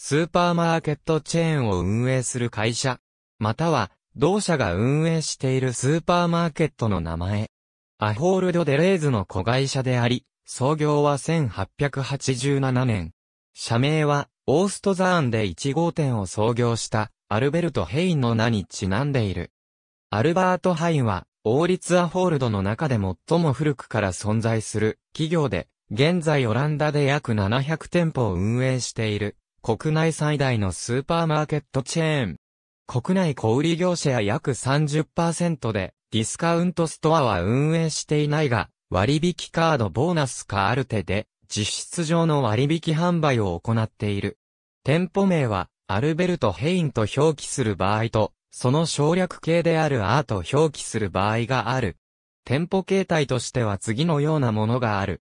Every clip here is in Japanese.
スーパーマーケットチェーンを運営する会社、または、同社が運営しているスーパーマーケットの名前。アホールド・デ・レーズの子会社であり、創業は1887年。社名は、オーストザーンで1号店を創業したアルベルト・ヘインの名にちなんでいる。アルバート・ハインは、王立アホールドの中で最も古くから存在する企業で、現在オランダで約700店舗を運営している国内最大のスーパーマーケットチェーン。国内小売業者や約30%で、ディスカウントストアは運営していないが、割引カードボーナスかールテで、実質上の割引販売を行っている。店舗名は、アルベルト・ヘインと表記する場合と、その省略形であるアーと表記する場合がある。店舗形態としては次のようなものがある。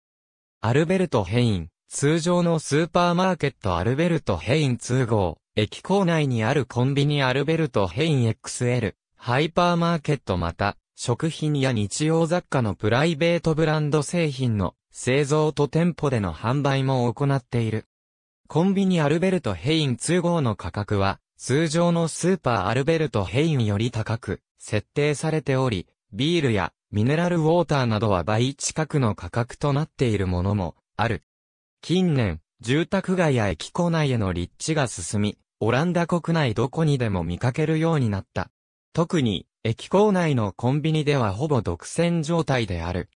アルベルト・ヘイン、通常のスーパーマーケットアルベルトヘイン2号、駅構内にあるコンビニアルベルトヘイン XL、ハイパーマーケットまた、食品や日用雑貨のプライベートブランド製品の製造と店舗での販売も行っている。コンビニアルベルトヘイン2号の価格は、通常のスーパーアルベルトヘインより高く、設定されており、ビールやミネラルウォーターなどは倍近くの価格となっているものもある。近年、住宅街や駅構内への立地が進み、オランダ国内どこにでも見かけるようになった。特に、駅構内のコンビニではほぼ独占状態である。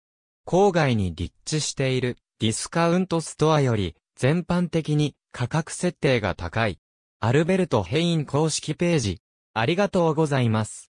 郊外に立地しているディスカウントストアより全般的に価格設定が高い。アルベルト・ヘイン公式ページ。ありがとうございます。